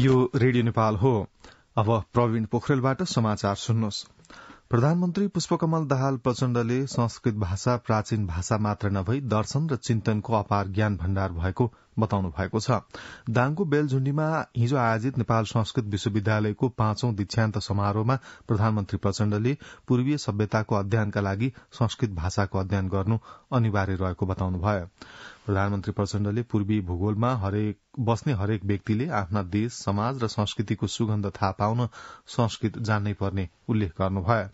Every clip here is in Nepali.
यो रेडियो नेपाल हो अब प्रवीण पोखरेलबाट समाचार सुन्नुहोस् प्रधानमन्त्री पुष्पकमल दाहाल प्रचण्डले संस्कृत भाषा प्राचीन भाषा मात्र नभई दर्शन र चिन्तनको अपार ज्ञान भण्डार भएको बताउनु भएको छ दाङको बेलझुण्डीमा हिजो आयोजित नेपाल संस्कृत विश्वविद्यालयको पाँचौं दीक्षान्त समारोहमा प्रधानमन्त्री प्रचण्डले पूर्वीय सभ्यताको अध्ययनका लागि संस्कृत भाषाको अध्ययन गर्नु अनिवार्य रहेको बताउनुभयो प्रधानमन्त्री प्रचण्डले पूर्वी भूगोलमा हरेक बस्ने हरेक व्यक्तिले आफ्ना देश समाज र संस्कृतिको सुगन्ध थाहा पाउन संस्कृत जान्नै पर्ने उल्लेख गर्नुभयो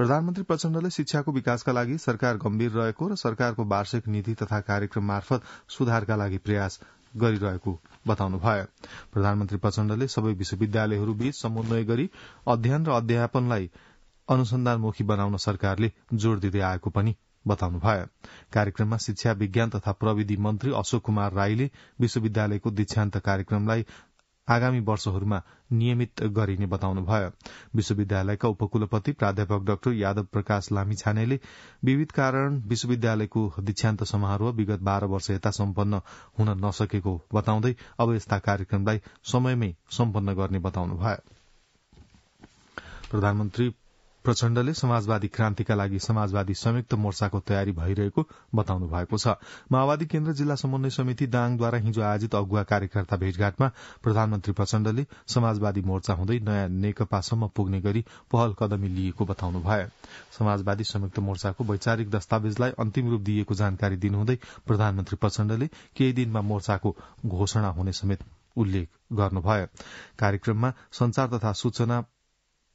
प्रधानमन्त्री प्रचण्डले शिक्षाको विकासका लागि सरकार गम्भीर रहेको र सरकारको वार्षिक नीति तथा कार्यक्रम मार्फत सुधारका लागि प्रयास गरिरहेको बताउनुभयो प्रधानमन्त्री प्रचण्डले सबै विश्वविद्यालयहरूबीच समन्वय गरी अध्ययन र अध्यापनलाई अनुसन्धानमुखी बनाउन सरकारले जोड़ दिँदै आएको पनि बताउनुभयो कार्यक्रममा शिक्षा विज्ञान तथा प्रविधि मन्त्री अशोक कुमार राईले विश्वविद्यालयको दीक्षान्त कार्यक्रमलाई आगामी वर्षहरूमा नियमित गरिने बताउनुभयो विश्वविद्यालयका उपकुलपति प्राध्यापक डाक्टर यादव प्रकाश लामिछानेले विविध कारण विश्वविद्यालयको दीक्षान्त समारोह विगत बाह्र वर्ष यता सम्पन्न हुन नसकेको बताउँदै अब यस्ता कार्यक्रमलाई समयमै सम्पन्न गर्ने बताउनुभयो प्रधानमन्त्री प्रचण्डले समाजवादी क्रान्तिका लागि समाजवादी संयुक्त मोर्चाको तयारी भइरहेको बताउनु भएको छ माओवादी केन्द्र जिल्ला समन्वय समिति दाङद्वारा हिजो आयोजित अगुवा कार्यकर्ता भेटघाटमा प्रधानमन्त्री प्रचण्डले समाजवादी मोर्चा हुँदै नयाँ नेकपासम्म पुग्ने गरी पहल कदमी लिएको बताउनुभयो समाजवादी संयुक्त मोर्चाको वैचारिक दस्तावेजलाई अन्तिम रूप दिएको जानकारी दिनुहुँदै प्रधानमन्त्री प्रचण्डले केही दिनमा मोर्चाको घोषणा हुने समेत उल्लेख गर्नुभयो कार्यक्रममा संचार तथा सूचना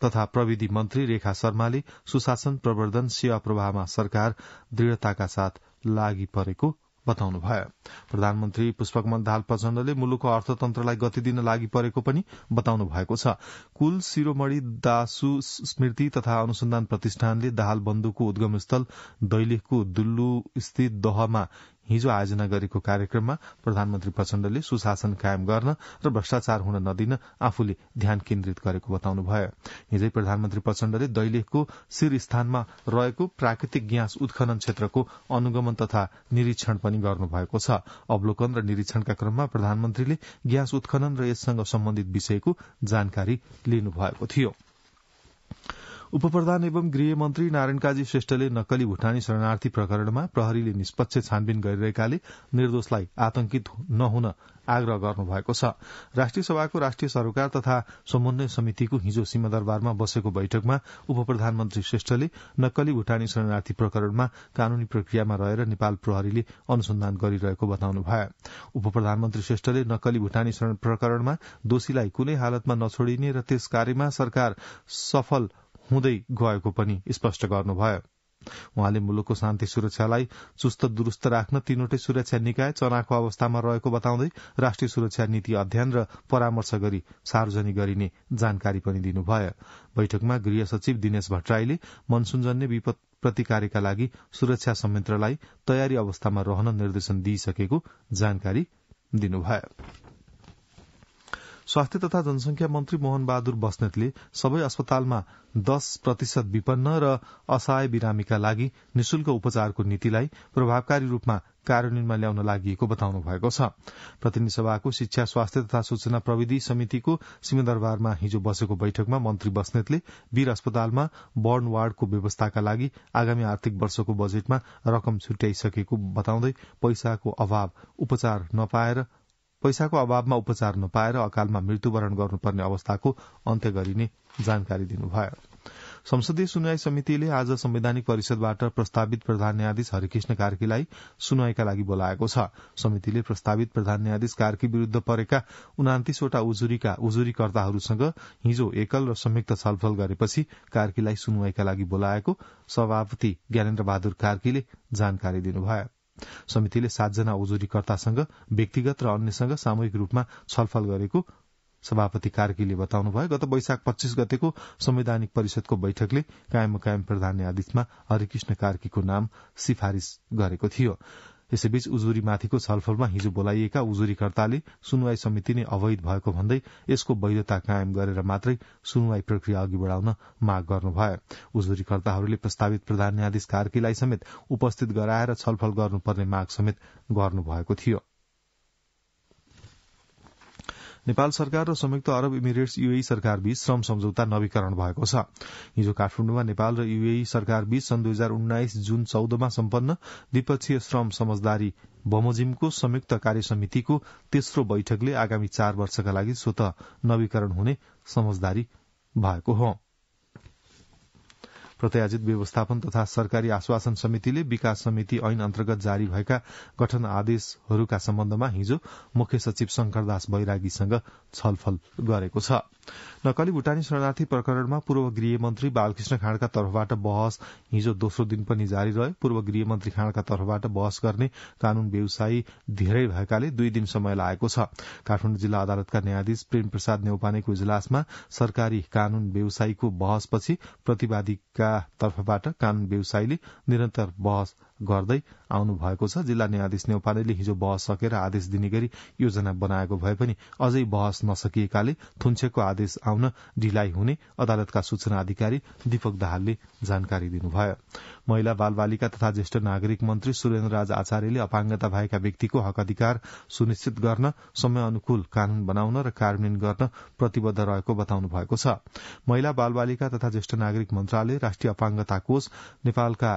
तथा प्रविधि मन्त्री रेखा शर्माले सुशासन प्रवर्धन सेवा प्रवाहमा सरकार दृढ़ताका साथ लागि परेको बताउनुभयो प्रधानमन्त्री पुष्पकमल दाल प्रचण्डले मुलुकको अर्थतन्त्रलाई गति दिन लागि परेको पनि बताउनु भएको छ कुल शिरोमणि दासु स्मृति तथा अनुसन्धान प्रतिष्ठानले दाहाल बन्दुको उद्गम स्थल दैलेखको दुल्लु स्थित दहमा हिजो आयोजना गरेको कार्यक्रममा प्रधानमन्त्री प्रचण्डले सुशासन कायम गर्न र भ्रष्टाचार हुन नदिन आफूले ध्यान केन्द्रित गरेको बताउनुभयो हिजै प्रधानमन्त्री प्रचण्डले दैलेखको शिर स्थानमा रहेको प्राकृतिक ग्यास उत्खनन क्षेत्रको अनुगमन तथा निरीक्षण पनि गर्नुभएको छ अवलोकन र निरीक्षणका क्रममा प्रधानमन्त्रीले ग्यास उत्खनन र यससँग सम्बन्धित विषयको जानकारी लिनुभएको थियो उपप्रधान एवं गृहमन्त्री नारायण काजी श्रेष्ठले नक्कली भूटानी शरणार्थी प्रकरणमा प्रहरीले निष्पक्ष छानबिन गरिरहेकाले निर्दोषलाई आतंकित नहुन आग्रह गर्नुभएको छ राष्ट्रिय सभाको राष्ट्रिय सरकार तथा समन्वय समितिको हिजो सीमादरबारमा बसेको बैठकमा उप प्रधानमन्त्री श्रेष्ठले नक्कली भूटानी शरणार्थी प्रकरणमा कानूनी प्रक्रियामा रहेर नेपाल प्रहरीले अनुसन्धान गरिरहेको बताउनुभयो उप प्रधानमन्त्री श्रेष्ठले नक्कली भूटानी शरण प्रकरणमा दोषीलाई कुनै हालतमा नछोडिने र त्यस कार्यमा सरकार सफल हुँदै गएको पनि स्पष्ट गर्नुभयो उहाँले मुलुकको शान्ति सुरक्षालाई चुस्त दुरूस्त राख्न तीनवटै सुरक्षा निकाय चनाको अवस्थामा रहेको बताउँदै राष्ट्रिय सुरक्षा नीति अध्ययन र परामर्श गरी सार्वजनिक गरिने जानकारी पनि दिनुभयो बैठकमा गृह सचिव दिनेश भट्टराईले मनसुनजन्य विपद प्रतिकारका लागि सुरक्षा संयन्त्रलाई तयारी अवस्थामा रहन निर्देशन दिइसकेको जानकारी दिनुभयो स्वास्थ्य तथा जनसंख्या मन्त्री मोहन बहादुर बस्नेतले सबै अस्पतालमा दश प्रतिशत विपन्न र असहाय बिरामीका लागि निशुल्क उपचारको नीतिलाई प्रभावकारी रूपमा कार्यान्वयनमा ल्याउन लागि बताउनु भएको छ प्रतिनिधि सभाको शिक्षा स्वास्थ्य तथा सूचना प्रविधि समितिको सिंहदरबारमा हिजो बसेको बैठकमा मन्त्री बस्नेतले वीर अस्पतालमा बर्न वार्डको व्यवस्थाका लागि आगामी आर्थिक वर्षको बजेटमा रकम छुट्याइसकेको बताउँदै पैसाको अभाव उपचार नपाएर पैसाको अभावमा उपचार नपाएर अकालमा मृत्युवरण गर्नुपर्ने अवस्थाको अन्त्य गरिने जानकारी दिनुभयो संसदीय सुनवाई समितिले आज संवैधानिक परिषदबाट प्रस्तावित प्रधान न्यायाधीश हरिकृष्ण कार्कीलाई सुनवाईका लागि बोलाएको छ समितिले प्रस्तावित प्रधान न्यायाधीश कार्की विरूद्ध परेका उनातिसवटा उजुरीका उजुरीकर्ताहरूसँग हिजो एकल र संयुक्त छलफल गरेपछि कार्कीलाई सुनवाईका लागि बोलाएको सभापति ज्ञानेन्द्र बहादुर कार्कीले जानकारी दिनुभयो समितिले सातजना उजुरीकर्तासँग व्यक्तिगत र अन्यसँग सामूहिक रूपमा छलफल गरेको सभापति कार्कीले बताउनु गत वैशाख पच्चीस गतेको संवैधानिक परिषदको बैठकले कायम कायम प्रधान न्यायाधीशमा हरिकृष्ण कार्कीको नाम सिफारिश गरेको थियो यसैबीच उजुरीमाथिको छलफलमा हिजो बोलाइएका उजुरीकर्ताले सुनवाई समिति नै अवैध भएको भन्दै यसको वैधता कायम गरेर मात्रै सुनवाई प्रक्रिया अघि बढ़ाउन माग गर्नुभयो उजुरीकर्ताहरूले प्रस्तावित प्रधान न्यायाधीश कार्कीलाई समेत उपस्थित गराएर छलफल गर्नुपर्ने माग समेत गर्नुभएको थियो नेपाल सरकार र संयुक्त अरब इमिरेट्स सरकार सरकारबीच श्रम सम्झौता नवीकरण भएको छ हिजो काठमाडौँमा नेपाल र युएई सरकारबीच सन् दुई हजार उन्नाइस जून चौधमा सम्पन्न द्विपक्षीय श्रम समझदारी बमोजिमको संयुक्त कार्य समितिको तेस्रो बैठकले आगामी चार वर्षका लागि स्वत नवीकरण हुने समझदारी भएको हो प्रत्याजित व्यवस्थापन तथा सरकारी आश्वासन समितिले विकास समिति ऐन अन्तर्गत जारी भएका गठन आदेशहरूका सम्बन्धमा हिजो मुख्य सचिव शंकरदास बैरागीसँग छलफल गरेको छ नकली भूटानी शरणार्थी प्रकरणमा पूर्व गृहमन्त्री बालकृष्ण खाँडका तर्फबाट बहस हिजो दोस्रो दिन पनि जारी रह्यो पूर्व गृहमन्त्री खाँडका तर्फबाट बहस गर्ने कानून व्यवसायी धेरै भएकाले दुई दिन समय लागेको छ काठमाडौँ जिल्ला अदालतका न्यायाधीश प्रेम प्रसाद नेौपानेको इजलासमा सरकारी कानून व्यवसायीको बहसपछि प्रतिवादीका तर्फबाट कानून व्यवसायीले निरन्तर बहस गर्दै आउनु भएको छ जिल्ला न्यायाधीश नेउपानेले हिजो बहस सकेर आदेश दिने गरी योजना बनाएको भए पनि अझै बहस नसकिएकाले थुन्छेकको आदेश आउन ढिलाइ हुने अदालतका सूचना अधिकारी दीपक दाहालले जानकारी दिनुभयो महिला बाल बालिका तथा ज्येष्ठ नागरिक मन्त्री सुरेन्द्र राज आचार्यले अपाङ्गता भएका व्यक्तिको हक अधिकार सुनिश्चित गर्न समय अनुकूल कानून बनाउन र कार्यान्वयन गर्न प्रतिबद्ध रहेको बताउनु भएको छ महिला बाल बालिका तथा ज्येष्ठ नागरिक मन्त्रालय राष्ट्रिय अपाङ्गता कोष नेपालका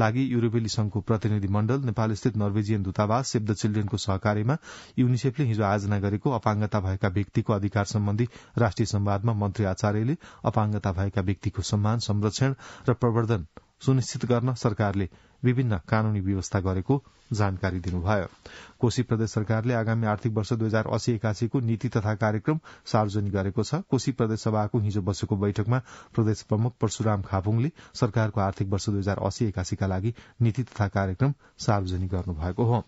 लागि युरोपेली संघको प्रतिनिधि मण्डल नेपालस्थित नर्वेजियन दूतावास सेभ द चिल्ड्रेनको सहकार्यमा युनिसेफले हिजो आयोजना गरेको अपाङ्गता भएका व्यक्तिको अधिकार सम्बन्धी राष्ट्रिय संवादमा मन्त्री आचार्यले अपाङ्गता भएका व्यक्तिको सम्मान संरक्षण र प्रवर्धन सुनिश्चित गर्न सरकारले विभिन्न कानूनी व्यवस्था गरेको जानकारी दिनुभयो कोशी प्रदेश सरकारले आगामी आर्थिक वर्ष दुई हजार अस्सी एकासीको नीति तथा कार्यक्रम सार्वजनिक गरेको छ कोशी प्रदेश सभाको हिजो बसेको बैठकमा प्रदेश प्रमुख परशुराम खापुङले सरकारको आर्थिक वर्ष दुई हजार अस्सी एकासीका लागि नीति तथा कार्यक्रम सार्वजनिक गर्नुभएको हो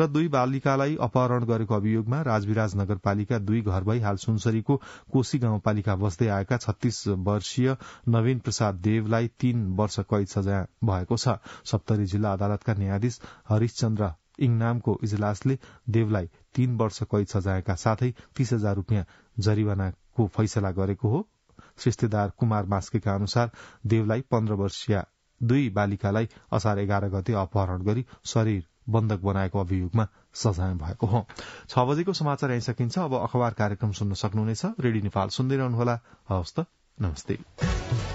र दुई बालिकालाई अपहरण गरेको अभियोगमा राजविराज नगरपालिका दुई घर भई हाल सुनसरीको कोशी गाउँपालिका बस्दै आएका छत्तीस वर्षीय नवीन प्रसाद देवलाई तीन वर्ष कैद सजाय भएको छ सप्तरी जिल्ला अदालतका न्यायाधीश हरिशचन्द्र इङनामको इजलासले देवलाई तीन वर्ष कैद सजायका साथै तीस हजार रूपियाँ जरिवानाको फैसला गरेको हो सृष्टिदार कुमार मास्केका अनुसार देवलाई पन्ध्र वर्षीय दुई बालिकालाई असार एघार गते अपहरण गरी शरीर बन्धक बनाएको अभियोगमा सजाय भएको हो छ बजेको समाचार यहीँ सकिन्छ अब अखबार कार्यक्रम सुन्न सक्नुहुनेछ रेडियो नेपाल सुन्दै रहनुहोला हवस् त नमस्ते